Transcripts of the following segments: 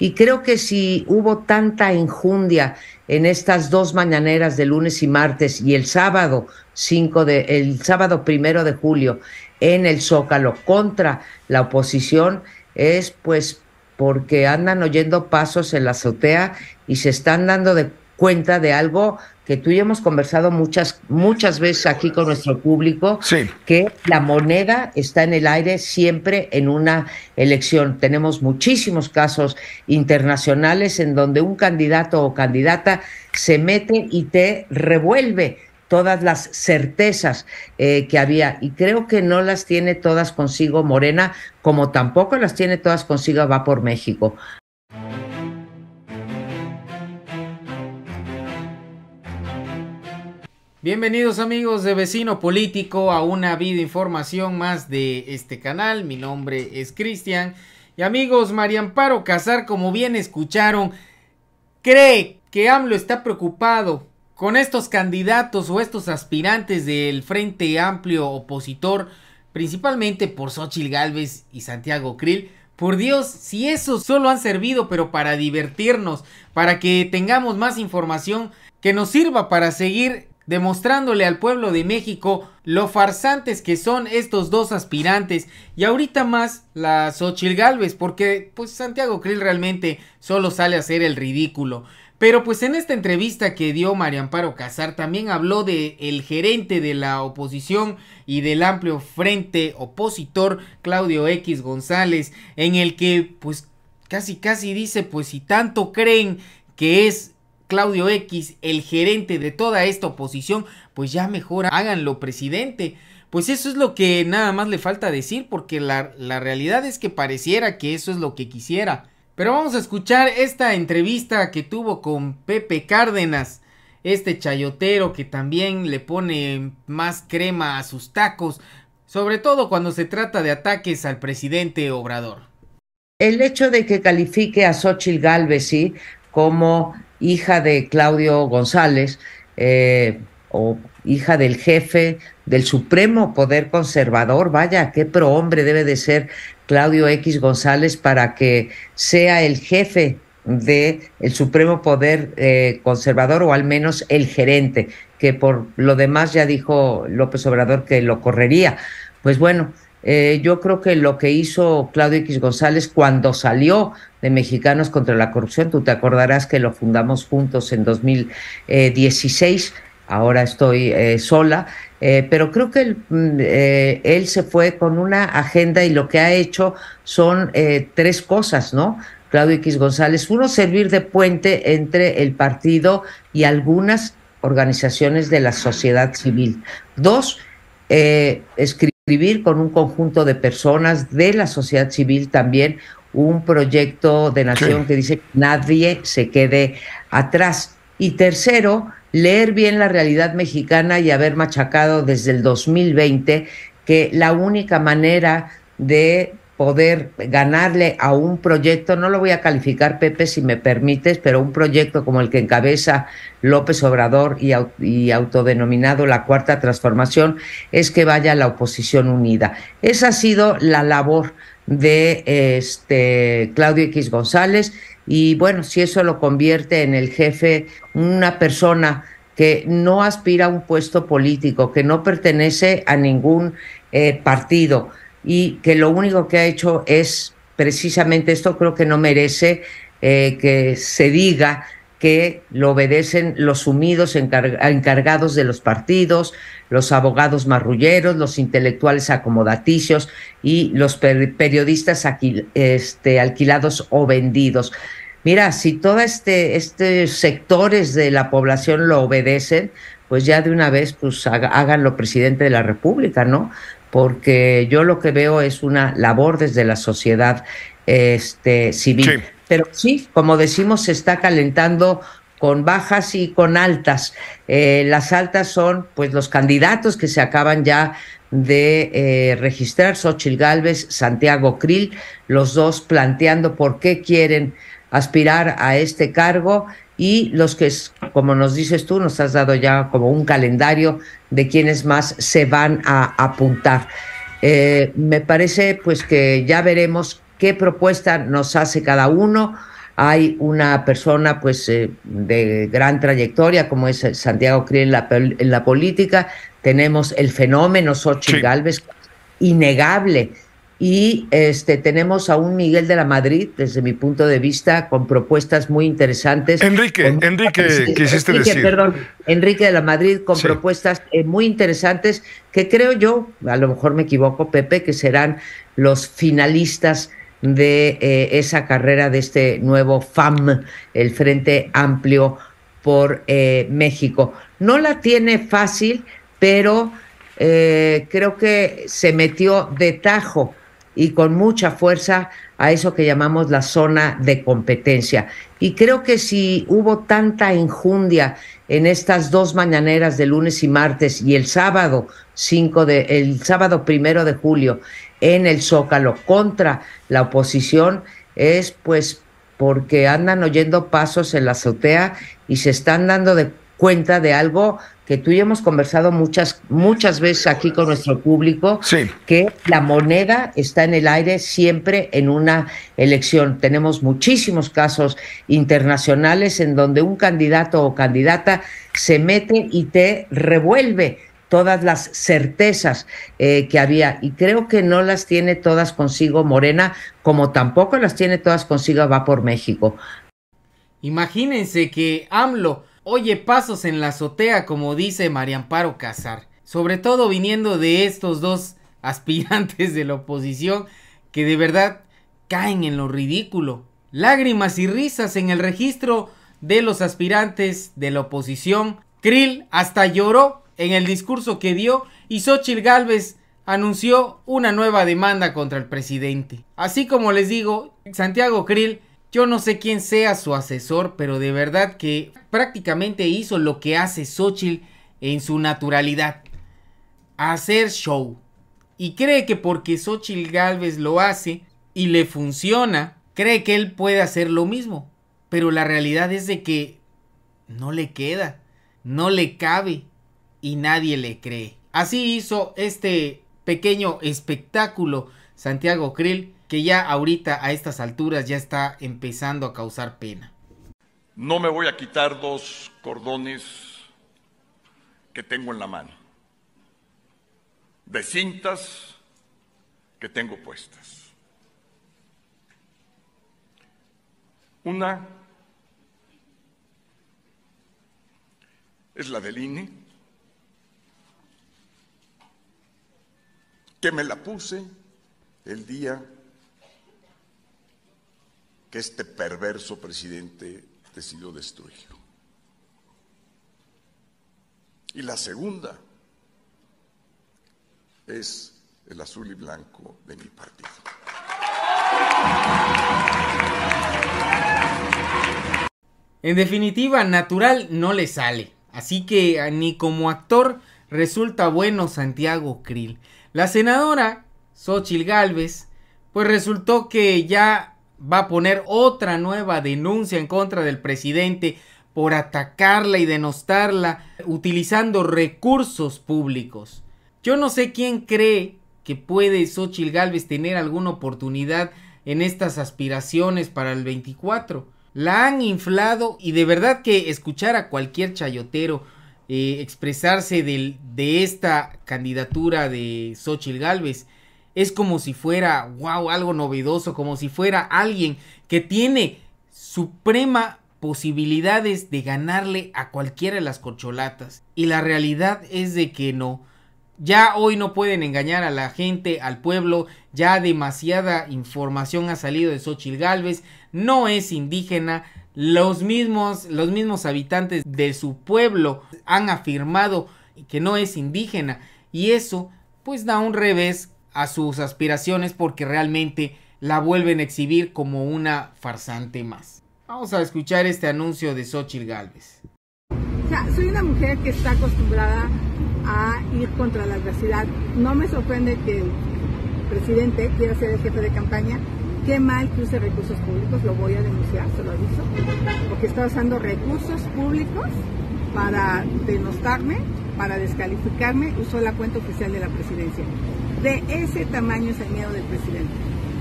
Y creo que si hubo tanta injundia en estas dos mañaneras de lunes y martes y el sábado 5 de el sábado primero de julio en el Zócalo contra la oposición es pues porque andan oyendo pasos en la azotea y se están dando de cuenta de algo que tú y hemos conversado muchas, muchas veces aquí con nuestro público, que la moneda está en el aire siempre en una elección. Tenemos muchísimos casos internacionales en donde un candidato o candidata se mete y te revuelve todas las certezas eh, que había y creo que no las tiene todas consigo Morena, como tampoco las tiene todas consigo Va por México. Bienvenidos amigos de Vecino Político a una vida información más de este canal. Mi nombre es Cristian. Y amigos, María Amparo Casar, como bien escucharon, cree que AMLO está preocupado con estos candidatos o estos aspirantes del Frente Amplio opositor, principalmente por Xochitl Galvez y Santiago Krill. Por Dios, si eso solo han servido pero para divertirnos, para que tengamos más información que nos sirva para seguir demostrándole al pueblo de México lo farsantes que son estos dos aspirantes y ahorita más la Xochil Gálvez porque pues Santiago Krill realmente solo sale a hacer el ridículo. Pero pues en esta entrevista que dio María Amparo Casar también habló de el gerente de la oposición y del amplio frente opositor Claudio X González en el que pues casi casi dice pues si tanto creen que es Claudio X, el gerente de toda esta oposición, pues ya mejor háganlo presidente. Pues eso es lo que nada más le falta decir porque la, realidad es que pareciera que eso es lo que quisiera. Pero vamos a escuchar esta entrevista que tuvo con Pepe Cárdenas, este chayotero que también le pone más crema a sus tacos, sobre todo cuando se trata de ataques al presidente Obrador. El hecho de que califique a Xochitl Galvez, ¿sí? como hija de Claudio González eh, o hija del jefe del supremo poder conservador, vaya, qué prohombre debe de ser Claudio X González para que sea el jefe del supremo poder eh, conservador o al menos el gerente, que por lo demás ya dijo López Obrador que lo correría. Pues bueno, eh, yo creo que lo que hizo Claudio X González cuando salió de Mexicanos contra la Corrupción, tú te acordarás que lo fundamos juntos en 2016, ahora estoy eh, sola, eh, pero creo que mm, él, se fue con una agenda y lo que ha hecho son tres cosas, ¿no? Claudio X González. Uno, servir de puente entre el partido y algunas organizaciones de la sociedad civil. Dos, escribir con un conjunto de personas de la sociedad civil también un proyecto de nación que dice nadie se quede atrás. Y tercero, leer bien la realidad mexicana y haber machacado desde el 2020 que la única manera de poder ganarle a un proyecto, no lo voy a calificar, Pepe, si me permites, pero un proyecto como el que encabeza López Obrador y, autodenominado la Cuarta Transformación, es que vaya la oposición unida. Esa ha sido la labor de este, Claudio X González y bueno, si eso lo convierte en el jefe, una persona que no aspira a un puesto político, que no pertenece a ningún eh, partido, y que lo único que ha hecho es precisamente esto, creo que no merece eh, que se diga que lo obedecen los sumidos encargados de los partidos, los abogados marrulleros, los intelectuales acomodaticios y los periodistas este, alquilados o vendidos. Mira, si todos estos este sectores de la población lo obedecen, pues ya de una vez pues lo presidente de la República, ¿no? porque yo lo que veo es una labor desde la sociedad este, civil. Pero sí, como decimos, se está calentando con bajas y con altas. Eh, las altas son pues los candidatos que se acaban ya de eh, registrar, Xochil Gálvez, Santiago Krill, los dos planteando por qué quieren aspirar a este cargo y los que, como nos dices tú, nos has dado ya como un calendario de quienes más se van a apuntar. Eh, me parece pues que ya veremos qué propuesta nos hace cada uno. Hay una persona pues eh, de gran trayectoria como es Santiago Cri en la, política. Tenemos el fenómeno Xochitl Galvez, innegable y este, tenemos a un Miguel de la Madrid, desde mi punto de vista, con propuestas muy interesantes. Enrique, Enrique, quisiste Enrique, decir. Perdón, Enrique de la Madrid con propuestas eh, muy interesantes que creo yo, a lo mejor me equivoco, Pepe, que serán los finalistas de eh, esa carrera de este nuevo FAM, el Frente Amplio por eh, México. No la tiene fácil, pero creo que se metió de tajo y con mucha fuerza a eso que llamamos la zona de competencia. Y creo que si hubo tanta injundia en estas dos mañaneras de lunes y martes y el sábado 5 de el sábado primero de julio en el Zócalo contra la oposición es pues porque andan oyendo pasos en la azotea y se están dando de cuenta de algo que tú y hemos conversado muchas, muchas veces aquí con nuestro público, que la moneda está en el aire siempre en una elección. Tenemos muchísimos casos internacionales en donde un candidato o candidata se mete y te revuelve todas las certezas eh, que había y creo que no las tiene todas consigo Morena, como tampoco las tiene todas consigo Va por México. Imagínense que AMLO Oye pasos en la azotea, como dice María Amparo Casar. Sobre todo viniendo de estos dos aspirantes de la oposición que de verdad caen en lo ridículo. Lágrimas y risas en el registro de los aspirantes de la oposición. Krill hasta lloró en el discurso que dio y Xochitl Gálvez anunció una nueva demanda contra el presidente. Así como les digo, Santiago Krill yo no sé quién sea su asesor, pero de verdad que prácticamente hizo lo que hace Xochitl en su naturalidad. Hacer show. Y cree que porque Xochitl Galvez lo hace y le funciona, cree que él puede hacer lo mismo. Pero la realidad es de que no le queda, no le cabe y nadie le cree. Así hizo este pequeño espectáculo Santiago Krill que ya ahorita a estas alturas ya está empezando a causar pena. No me voy a quitar dos cordones que tengo en la mano, de cintas que tengo puestas. Una es la del INE, que me la puse el día que este perverso presidente decidió destruir. Y la segunda es el azul y blanco de mi partido. En definitiva, natural no le sale, así que ah, ni como actor resulta bueno Santiago Krill. La senadora Xochil Gálvez, pues resultó que ya va a poner otra nueva denuncia en contra del presidente por atacarla y denostarla utilizando recursos públicos. Yo no sé quién cree que puede Xochitl Gálvez tener alguna oportunidad en estas aspiraciones para el 24. La han inflado y de verdad que escuchar a cualquier chayotero eh, expresarse de esta candidatura de Xochitl Gálvez es como si fuera, wow, algo novedoso, como si fuera alguien que tiene suprema posibilidades de ganarle a cualquiera de las corcholatas. Y la realidad es de que no. Ya hoy no pueden engañar a la gente, al pueblo, ya demasiada información ha salido de Xochitl Galvez, no es indígena, los mismos, los mismos habitantes de su pueblo han afirmado que no es indígena y eso pues da un revés a sus aspiraciones porque realmente la vuelven a exhibir como una farsante más. Vamos a escuchar este anuncio de Xochitl Galvez. soy una mujer que está acostumbrada a ir contra la adversidad. No me sorprende que el presidente quiera ser el jefe de campaña. Qué mal que use recursos públicos, lo voy a denunciar, se lo aviso, porque está usando recursos públicos para denostarme, para descalificarme, usó la cuenta oficial de la presidencia. De ese tamaño es el miedo del presidente.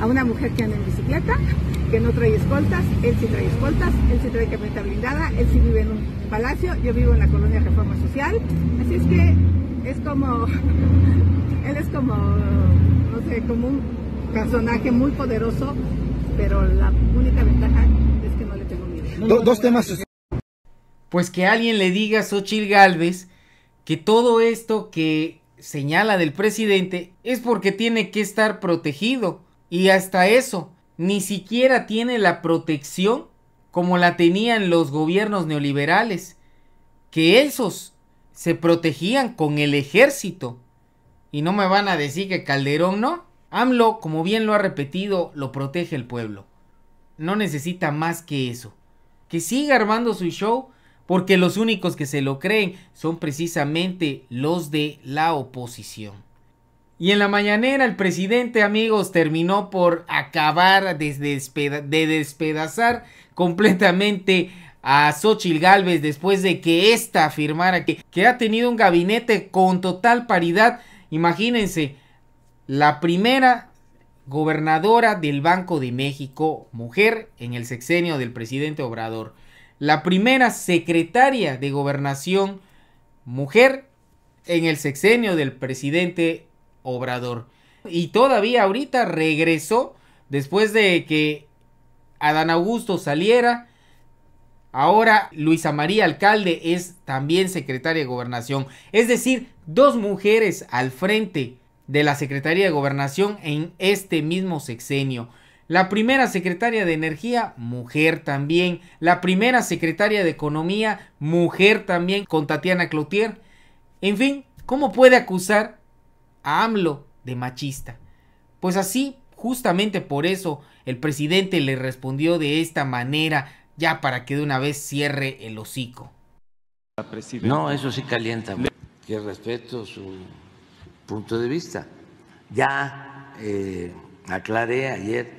A una mujer que anda en bicicleta, que no trae escoltas, él sí trae escoltas, él sí trae camioneta blindada, él sí vive en un palacio, yo vivo en la colonia Reforma Social, así es que es como, él es como, no sé, como un personaje muy poderoso, pero la única ventaja es que no le tengo miedo. dos temas. Pues que alguien le diga a Xochil Galvez que todo esto que señala del presidente es porque tiene que estar protegido. Y hasta eso, ni siquiera tiene la protección como la tenían los gobiernos neoliberales, que esos se protegían con el ejército. Y no me van a decir que Calderón no. AMLO, como bien lo ha repetido, lo protege el pueblo. No necesita más que eso. Que siga armando su show porque los únicos que se lo creen son precisamente los de la oposición. Y en la mañanera el presidente, amigos, terminó por acabar de, despedazar completamente a Xochitl Galvez después de que ésta afirmara que ha tenido un gabinete con total paridad. Imagínense, la primera gobernadora del Banco de México, mujer, en el sexenio del presidente Obrador la primera secretaria de gobernación mujer en el sexenio del presidente Obrador. Y todavía ahorita regresó después de que Adán Augusto saliera. Ahora Luisa María Alcalde es también secretaria de gobernación. Es decir, dos mujeres al frente de la Secretaría de Gobernación en este mismo sexenio la primera secretaria de Energía, mujer también, la primera secretaria de Economía, mujer también, con Tatiana Cloutier. En fin, ¿cómo puede acusar a AMLO de machista? Pues así, justamente por eso, el presidente le respondió de esta manera, ya para que de una vez cierre el hocico. No, eso sí calienta. Que respeto su punto de vista. Ya eh, aclaré ayer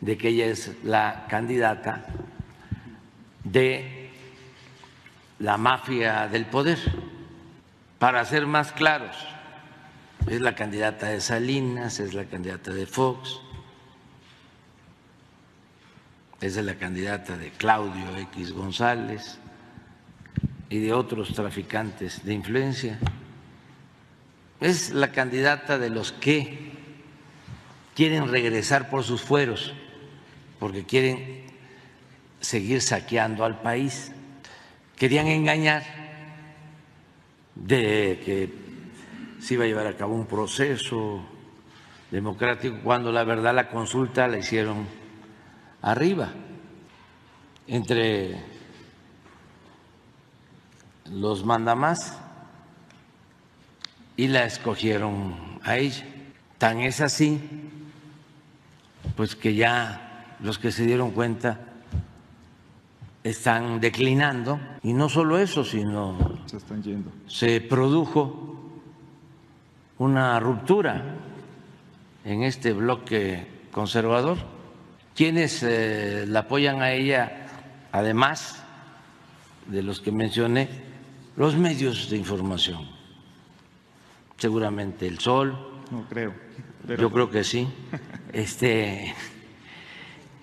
de que ella es la candidata de la mafia del poder. Para ser más claros, es la candidata de Salinas, es la candidata de Fox, es la candidata de Claudio X González y de otros traficantes de influencia. Es la candidata de los que quieren regresar por sus fueros porque quieren seguir saqueando al país. Querían engañar de que se iba a llevar a cabo un proceso democrático cuando la verdad la consulta la hicieron arriba, entre los mandamás y la escogieron a ella. Tan es así, pues que ya los que se dieron cuenta están declinando y no solo eso, sino se están yendo. Se produjo una ruptura en este bloque conservador. ¿Quiénes eh, la apoyan a ella, además de los que mencioné, los medios de información. Seguramente El Sol. No creo. Yo creo que sí. Este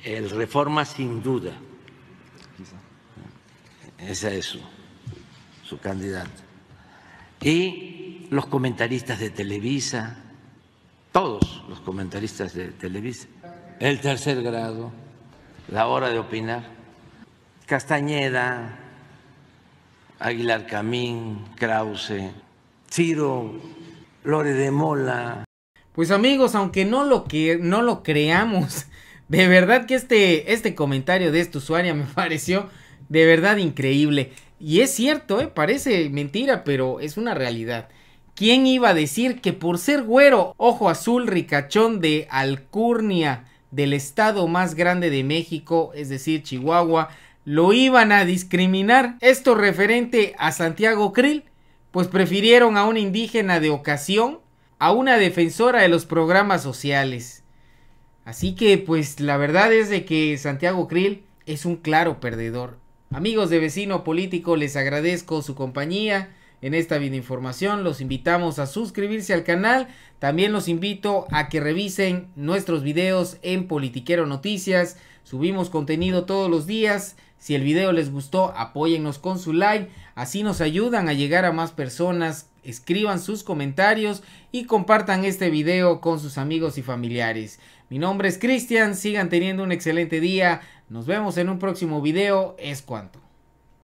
el reforma sin duda. Esa es su, su candidato Y los comentaristas de Televisa, todos los comentaristas de Televisa. El tercer grado, la hora de opinar. Castañeda, Aguilar Camín, Krause, Ciro, Lore de Mola. Pues amigos, aunque no lo, que, no lo creamos, de verdad que este, este comentario de esta usuaria me pareció de verdad increíble. Y es cierto, eh, parece mentira, pero es una realidad. ¿Quién iba a decir que por ser güero, ojo azul, ricachón de Alcurnia, del estado más grande de México, es decir, Chihuahua, lo iban a discriminar? Esto referente a Santiago Krill, pues prefirieron a una indígena de ocasión, a una defensora de los programas sociales. Así que pues la verdad es de que Santiago Krill es un claro perdedor. Amigos de Vecino Político, les agradezco su compañía en esta información. Los invitamos a suscribirse al canal. También los invito a que revisen nuestros videos en Politiquero Noticias. Subimos contenido todos los días. Si el video les gustó, apóyennos con su like. Así nos ayudan a llegar a más personas. Escriban sus comentarios y compartan este video con sus amigos y familiares. Mi nombre es Cristian, sigan teniendo un excelente día, nos vemos en un próximo video, es cuanto.